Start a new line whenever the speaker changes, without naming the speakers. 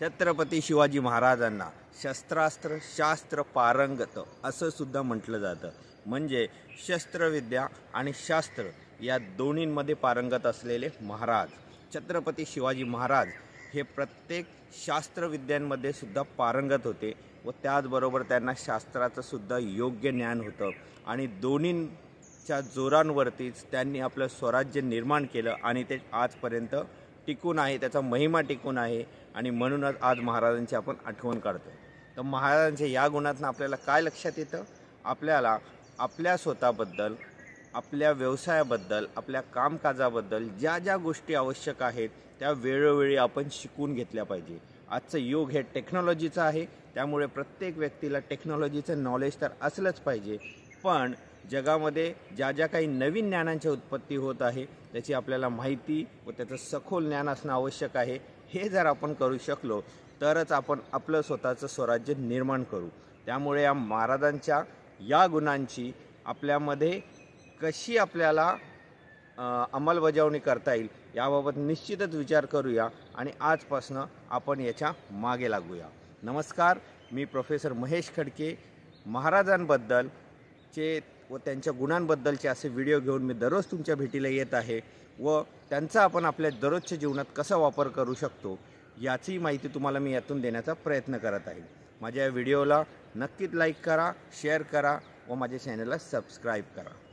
छत्रपती शिवाजी महाराजांना शस्त्रास्त्र शास्त्र पारंगत असं सुद्धा म्हटलं जातं म्हणजे शस्त्रविद्या आणि शास्त्र या दोन्हींमध्ये पारंगत असलेले महाराज छत्रपती शिवाजी महाराज हे प्रत्येक शास्त्रविद्यांमध्ये सुद्धा पारंगत होते व त्याचबरोबर त्यांना शास्त्राचं सुद्धा योग्य ज्ञान होतं आणि दोन्हींच्या जोरांवरतीच त्यांनी आपलं स्वराज्य निर्माण केलं आणि ते आजपर्यंत टिकून आहे त्याचा महिमा टिकून आहे आणि म्हणूनच आज महाराजांची आपण आठवण काढतो तर महाराजांच्या या गुणातून आपल्याला काय लक्षात येतं आपल्याला आपल्या स्वतःबद्दल आपल्या व्यवसायाबद्दल आपल्या कामकाजाबद्दल ज्या ज्या गोष्टी आवश्यक आहेत त्या वेळोवेळी आपण शिकून घेतल्या पाहिजे आजचं योग हे टेक्नॉलॉजीचं आहे त्यामुळे प्रत्येक व्यक्तीला टेक्नॉलॉजीचं नॉलेज तर असलंच पाहिजे पण जगामध्ये ज्या ज्या काही नवीन ज्ञानांची उत्पत्ती होत आहे त्याची आपल्याला माहिती व त्याचं सखोल ज्ञान असणं आवश्यक आहे हे जर आपण करू शकलो तरच आपण आपलं स्वतःचं स्वराज्य निर्माण करू त्यामुळे या महाराजांच्या या गुणांची आपल्यामध्ये कशी आपल्याला अंमलबजावणी करता येईल याबाबत निश्चितच विचार करूया आणि आजपासून आपण याच्या मागे लागूया नमस्कार मी प्रोफेसर महेश खडके महाराजांबद्दल चे व त्यांच्या गुणांबद्दलचे असे व्हिडिओ घेऊन मी दररोज तुमच्या भेटीला येत आहे व त्यांचा आपण आपल्या दररोजच्या जीवनात कसा वापर करू शकतो याची माहिती तुम्हाला मी यातून देण्याचा प्रयत्न करत आहे माझ्या या व्हिडिओला नक्कीच लाईक करा शेअर करा व माझ्या चॅनलला सबस्क्राईब करा